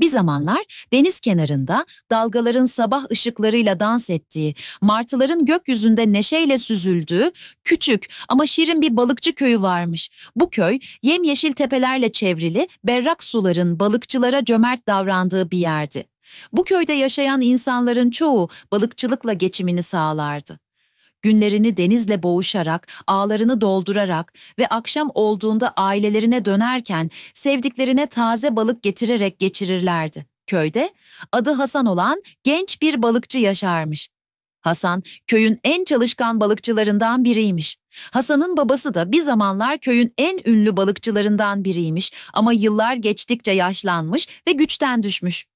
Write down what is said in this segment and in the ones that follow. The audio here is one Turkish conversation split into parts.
Bir zamanlar deniz kenarında dalgaların sabah ışıklarıyla dans ettiği, martıların gökyüzünde neşeyle süzüldüğü küçük ama şirin bir balıkçı köyü varmış. Bu köy yemyeşil tepelerle çevrili berrak suların balıkçılara cömert davrandığı bir yerdi. Bu köyde yaşayan insanların çoğu balıkçılıkla geçimini sağlardı günlerini denizle boğuşarak, ağlarını doldurarak ve akşam olduğunda ailelerine dönerken sevdiklerine taze balık getirerek geçirirlerdi. Köyde adı Hasan olan genç bir balıkçı yaşarmış. Hasan köyün en çalışkan balıkçılarından biriymiş. Hasan'ın babası da bir zamanlar köyün en ünlü balıkçılarından biriymiş ama yıllar geçtikçe yaşlanmış ve güçten düşmüş.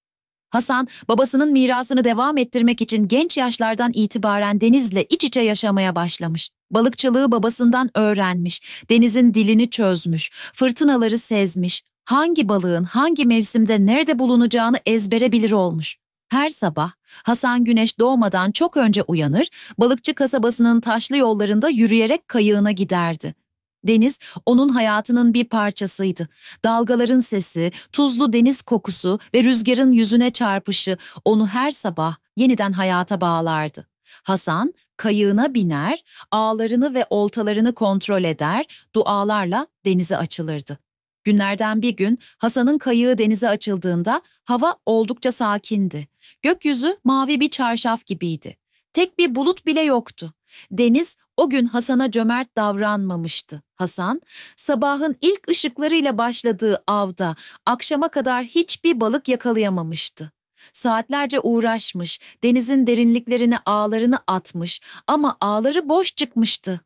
Hasan, babasının mirasını devam ettirmek için genç yaşlardan itibaren denizle iç içe yaşamaya başlamış. Balıkçılığı babasından öğrenmiş, denizin dilini çözmüş, fırtınaları sezmiş, hangi balığın hangi mevsimde nerede bulunacağını ezbere bilir olmuş. Her sabah Hasan Güneş doğmadan çok önce uyanır, balıkçı kasabasının taşlı yollarında yürüyerek kayığına giderdi. Deniz onun hayatının bir parçasıydı. Dalgaların sesi, tuzlu deniz kokusu ve rüzgarın yüzüne çarpışı onu her sabah yeniden hayata bağlardı. Hasan kayığına biner, ağlarını ve oltalarını kontrol eder, dualarla denize açılırdı. Günlerden bir gün Hasan'ın kayığı denize açıldığında hava oldukça sakindi. Gökyüzü mavi bir çarşaf gibiydi. Tek bir bulut bile yoktu. Deniz o gün Hasan'a cömert davranmamıştı. Hasan, sabahın ilk ışıklarıyla başladığı avda akşama kadar hiçbir balık yakalayamamıştı. Saatlerce uğraşmış, denizin derinliklerine ağlarını atmış ama ağları boş çıkmıştı.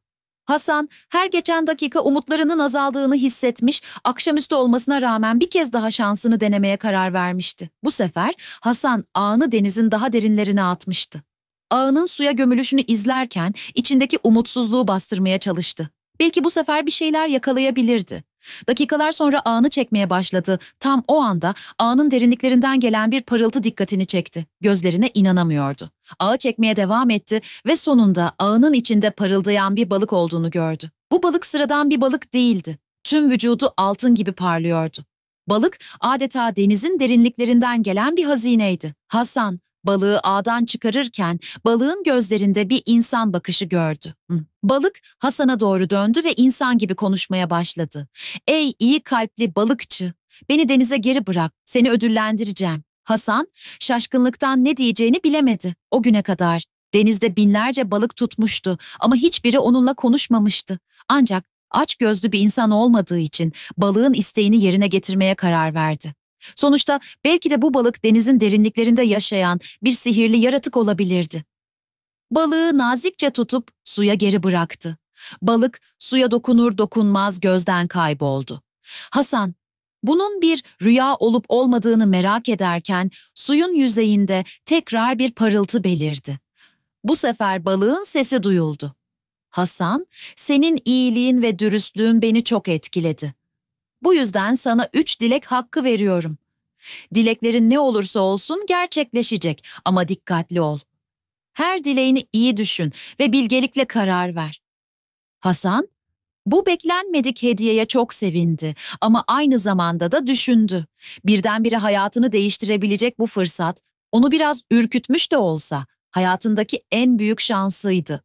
Hasan her geçen dakika umutlarının azaldığını hissetmiş, akşamüstü olmasına rağmen bir kez daha şansını denemeye karar vermişti. Bu sefer Hasan ağını denizin daha derinlerine atmıştı ağının suya gömülüşünü izlerken içindeki umutsuzluğu bastırmaya çalıştı. Belki bu sefer bir şeyler yakalayabilirdi. Dakikalar sonra ağını çekmeye başladı. Tam o anda ağının derinliklerinden gelen bir parıltı dikkatini çekti. Gözlerine inanamıyordu. Ağı çekmeye devam etti ve sonunda ağının içinde parıldayan bir balık olduğunu gördü. Bu balık sıradan bir balık değildi. Tüm vücudu altın gibi parlıyordu. Balık adeta denizin derinliklerinden gelen bir hazineydi. Hasan, Balığı ağdan çıkarırken balığın gözlerinde bir insan bakışı gördü. Balık Hasan'a doğru döndü ve insan gibi konuşmaya başladı. Ey iyi kalpli balıkçı, beni denize geri bırak, seni ödüllendireceğim. Hasan şaşkınlıktan ne diyeceğini bilemedi o güne kadar. Denizde binlerce balık tutmuştu ama hiçbiri onunla konuşmamıştı. Ancak aç gözlü bir insan olmadığı için balığın isteğini yerine getirmeye karar verdi. Sonuçta belki de bu balık denizin derinliklerinde yaşayan bir sihirli yaratık olabilirdi. Balığı nazikçe tutup suya geri bıraktı. Balık suya dokunur dokunmaz gözden kayboldu. Hasan, bunun bir rüya olup olmadığını merak ederken suyun yüzeyinde tekrar bir parıltı belirdi. Bu sefer balığın sesi duyuldu. Hasan, senin iyiliğin ve dürüstlüğün beni çok etkiledi. Bu yüzden sana üç dilek hakkı veriyorum. Dileklerin ne olursa olsun gerçekleşecek ama dikkatli ol. Her dileğini iyi düşün ve bilgelikle karar ver. Hasan, bu beklenmedik hediyeye çok sevindi ama aynı zamanda da düşündü. Birdenbire hayatını değiştirebilecek bu fırsat, onu biraz ürkütmüş de olsa hayatındaki en büyük şansıydı.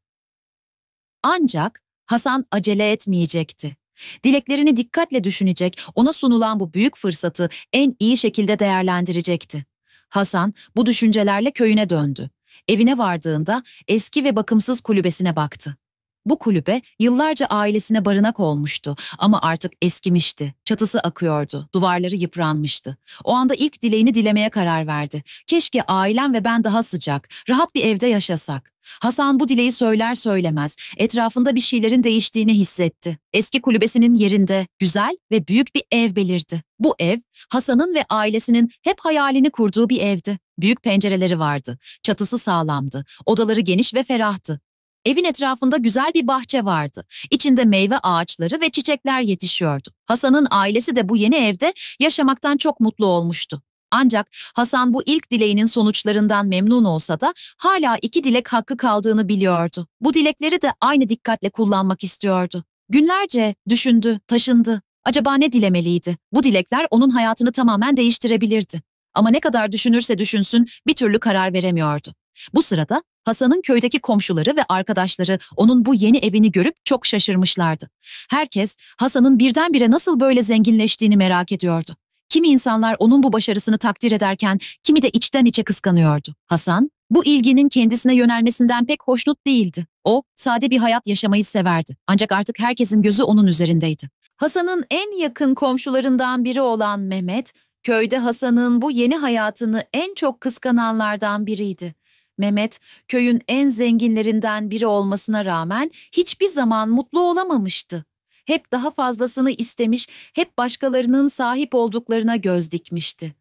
Ancak Hasan acele etmeyecekti. Dileklerini dikkatle düşünecek, ona sunulan bu büyük fırsatı en iyi şekilde değerlendirecekti. Hasan bu düşüncelerle köyüne döndü. Evine vardığında eski ve bakımsız kulübesine baktı. Bu kulübe yıllarca ailesine barınak olmuştu ama artık eskimişti. Çatısı akıyordu, duvarları yıpranmıştı. O anda ilk dileğini dilemeye karar verdi. Keşke ailem ve ben daha sıcak, rahat bir evde yaşasak. Hasan bu dileği söyler söylemez etrafında bir şeylerin değiştiğini hissetti. Eski kulübesinin yerinde güzel ve büyük bir ev belirdi. Bu ev Hasan'ın ve ailesinin hep hayalini kurduğu bir evdi. Büyük pencereleri vardı. Çatısı sağlamdı. Odaları geniş ve ferahtı. Evin etrafında güzel bir bahçe vardı. İçinde meyve ağaçları ve çiçekler yetişiyordu. Hasan'ın ailesi de bu yeni evde yaşamaktan çok mutlu olmuştu. Ancak Hasan bu ilk dileğinin sonuçlarından memnun olsa da hala iki dilek hakkı kaldığını biliyordu. Bu dilekleri de aynı dikkatle kullanmak istiyordu. Günlerce düşündü, taşındı. Acaba ne dilemeliydi? Bu dilekler onun hayatını tamamen değiştirebilirdi. Ama ne kadar düşünürse düşünsün bir türlü karar veremiyordu. Bu sırada Hasan'ın köydeki komşuları ve arkadaşları onun bu yeni evini görüp çok şaşırmışlardı. Herkes Hasan'ın birdenbire nasıl böyle zenginleştiğini merak ediyordu. Kimi insanlar onun bu başarısını takdir ederken kimi de içten içe kıskanıyordu. Hasan, bu ilginin kendisine yönelmesinden pek hoşnut değildi. O, sade bir hayat yaşamayı severdi. Ancak artık herkesin gözü onun üzerindeydi. Hasan'ın en yakın komşularından biri olan Mehmet, köyde Hasan'ın bu yeni hayatını en çok kıskananlardan biriydi. Mehmet, köyün en zenginlerinden biri olmasına rağmen hiçbir zaman mutlu olamamıştı. Hep daha fazlasını istemiş, hep başkalarının sahip olduklarına göz dikmişti.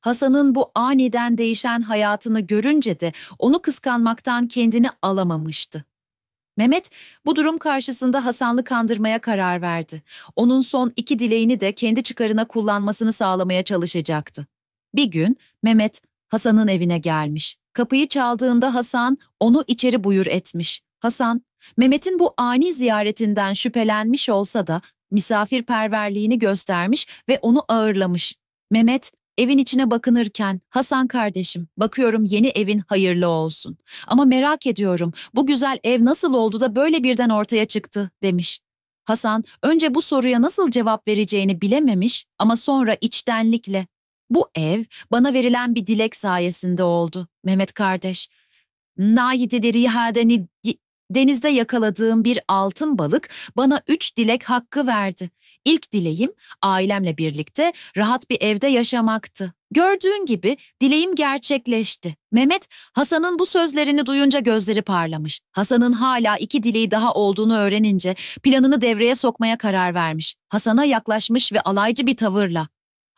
Hasan'ın bu aniden değişen hayatını görünce de onu kıskanmaktan kendini alamamıştı. Mehmet bu durum karşısında Hasan'lı kandırmaya karar verdi. Onun son iki dileğini de kendi çıkarına kullanmasını sağlamaya çalışacaktı. Bir gün Mehmet Hasan'ın evine gelmiş. Kapıyı çaldığında Hasan onu içeri buyur etmiş. Hasan, Mehmet'in bu ani ziyaretinden şüphelenmiş olsa da misafirperverliğini göstermiş ve onu ağırlamış. Mehmet, evin içine bakınırken Hasan kardeşim bakıyorum yeni evin hayırlı olsun. Ama merak ediyorum bu güzel ev nasıl oldu da böyle birden ortaya çıktı demiş. Hasan önce bu soruya nasıl cevap vereceğini bilememiş ama sonra içtenlikle bu ev bana verilen bir dilek sayesinde oldu Mehmet kardeş. Naidleri Yihadeni denizde yakaladığım bir altın balık bana üç dilek hakkı verdi. İlk dileğim ailemle birlikte rahat bir evde yaşamaktı. Gördüğün gibi dileğim gerçekleşti. Mehmet, Hasan'ın bu sözlerini duyunca gözleri parlamış. Hasan'ın hala iki dileği daha olduğunu öğrenince planını devreye sokmaya karar vermiş. Hasan'a yaklaşmış ve alaycı bir tavırla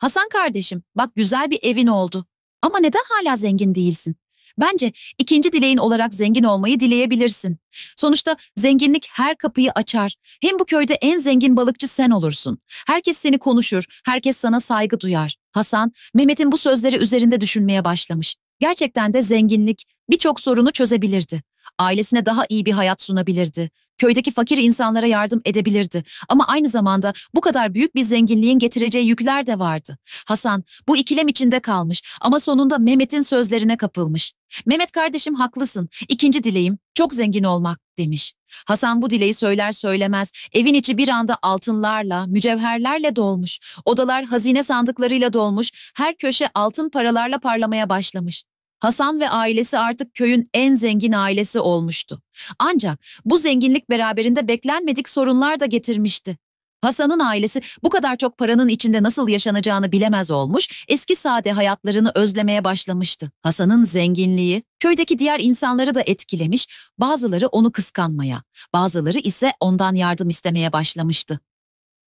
Hasan kardeşim bak güzel bir evin oldu. Ama neden hala zengin değilsin? Bence ikinci dileğin olarak zengin olmayı dileyebilirsin. Sonuçta zenginlik her kapıyı açar. Hem bu köyde en zengin balıkçı sen olursun. Herkes seni konuşur, herkes sana saygı duyar. Hasan, Mehmet'in bu sözleri üzerinde düşünmeye başlamış. Gerçekten de zenginlik birçok sorunu çözebilirdi. Ailesine daha iyi bir hayat sunabilirdi köydeki fakir insanlara yardım edebilirdi. Ama aynı zamanda bu kadar büyük bir zenginliğin getireceği yükler de vardı. Hasan bu ikilem içinde kalmış ama sonunda Mehmet'in sözlerine kapılmış. Mehmet kardeşim haklısın. İkinci dileğim çok zengin olmak demiş. Hasan bu dileği söyler söylemez evin içi bir anda altınlarla, mücevherlerle dolmuş. Odalar hazine sandıklarıyla dolmuş. Her köşe altın paralarla parlamaya başlamış. Hasan ve ailesi artık köyün en zengin ailesi olmuştu. Ancak bu zenginlik beraberinde beklenmedik sorunlar da getirmişti. Hasan'ın ailesi bu kadar çok paranın içinde nasıl yaşanacağını bilemez olmuş, eski sade hayatlarını özlemeye başlamıştı. Hasan'ın zenginliği köydeki diğer insanları da etkilemiş, bazıları onu kıskanmaya, bazıları ise ondan yardım istemeye başlamıştı.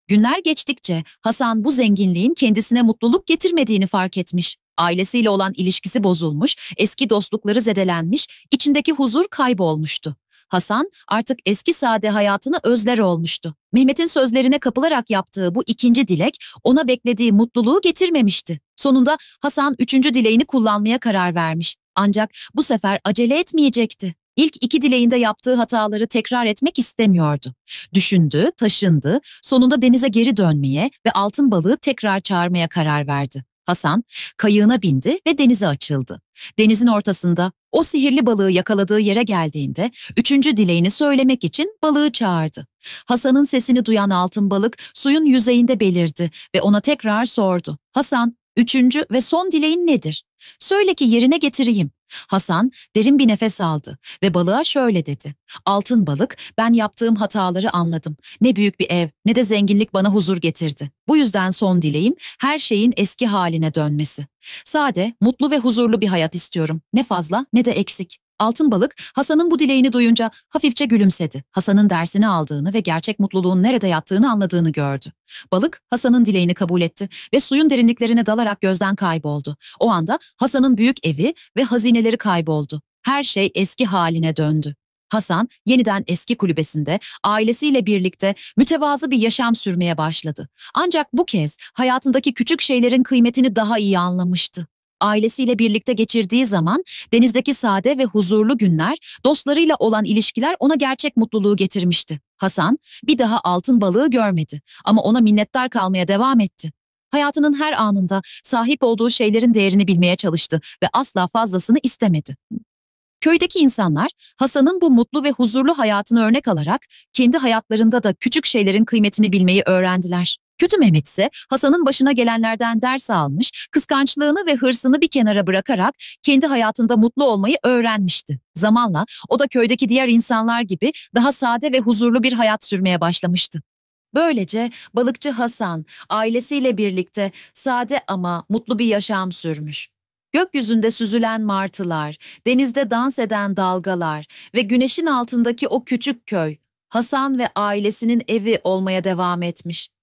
Günler geçtikçe Hasan bu zenginliğin kendisine mutluluk getirmediğini fark etmiş. Ailesiyle olan ilişkisi bozulmuş, eski dostlukları zedelenmiş, içindeki huzur kaybolmuştu. Hasan artık eski sade hayatını özler olmuştu. Mehmet'in sözlerine kapılarak yaptığı bu ikinci dilek ona beklediği mutluluğu getirmemişti. Sonunda Hasan üçüncü dileğini kullanmaya karar vermiş. Ancak bu sefer acele etmeyecekti. İlk iki dileğinde yaptığı hataları tekrar etmek istemiyordu. Düşündü, taşındı, sonunda denize geri dönmeye ve altın balığı tekrar çağırmaya karar verdi. Hasan kayığına bindi ve denize açıldı. Denizin ortasında o sihirli balığı yakaladığı yere geldiğinde üçüncü dileğini söylemek için balığı çağırdı. Hasan'ın sesini duyan altın balık suyun yüzeyinde belirdi ve ona tekrar sordu. Hasan, üçüncü ve son dileğin nedir? Söyle ki yerine getireyim. Hasan derin bir nefes aldı ve balığa şöyle dedi. Altın balık, ben yaptığım hataları anladım. Ne büyük bir ev ne de zenginlik bana huzur getirdi. Bu yüzden son dileğim her şeyin eski haline dönmesi. Sade, mutlu ve huzurlu bir hayat istiyorum. Ne fazla ne de eksik. Altın balık Hasan'ın bu dileğini duyunca hafifçe gülümsedi. Hasan'ın dersini aldığını ve gerçek mutluluğun nerede yattığını anladığını gördü. Balık Hasan'ın dileğini kabul etti ve suyun derinliklerine dalarak gözden kayboldu. O anda Hasan'ın büyük evi ve hazineleri kayboldu. Her şey eski haline döndü. Hasan yeniden eski kulübesinde ailesiyle birlikte mütevazı bir yaşam sürmeye başladı. Ancak bu kez hayatındaki küçük şeylerin kıymetini daha iyi anlamıştı ailesiyle birlikte geçirdiği zaman denizdeki sade ve huzurlu günler, dostlarıyla olan ilişkiler ona gerçek mutluluğu getirmişti. Hasan bir daha altın balığı görmedi ama ona minnettar kalmaya devam etti. Hayatının her anında sahip olduğu şeylerin değerini bilmeye çalıştı ve asla fazlasını istemedi. Köydeki insanlar Hasan'ın bu mutlu ve huzurlu hayatını örnek alarak kendi hayatlarında da küçük şeylerin kıymetini bilmeyi öğrendiler. Kötü Mehmet ise Hasan'ın başına gelenlerden ders almış, kıskançlığını ve hırsını bir kenara bırakarak kendi hayatında mutlu olmayı öğrenmişti. Zamanla o da köydeki diğer insanlar gibi daha sade ve huzurlu bir hayat sürmeye başlamıştı. Böylece balıkçı Hasan ailesiyle birlikte sade ama mutlu bir yaşam sürmüş. Gökyüzünde süzülen martılar, denizde dans eden dalgalar ve güneşin altındaki o küçük köy Hasan ve ailesinin evi olmaya devam etmiş.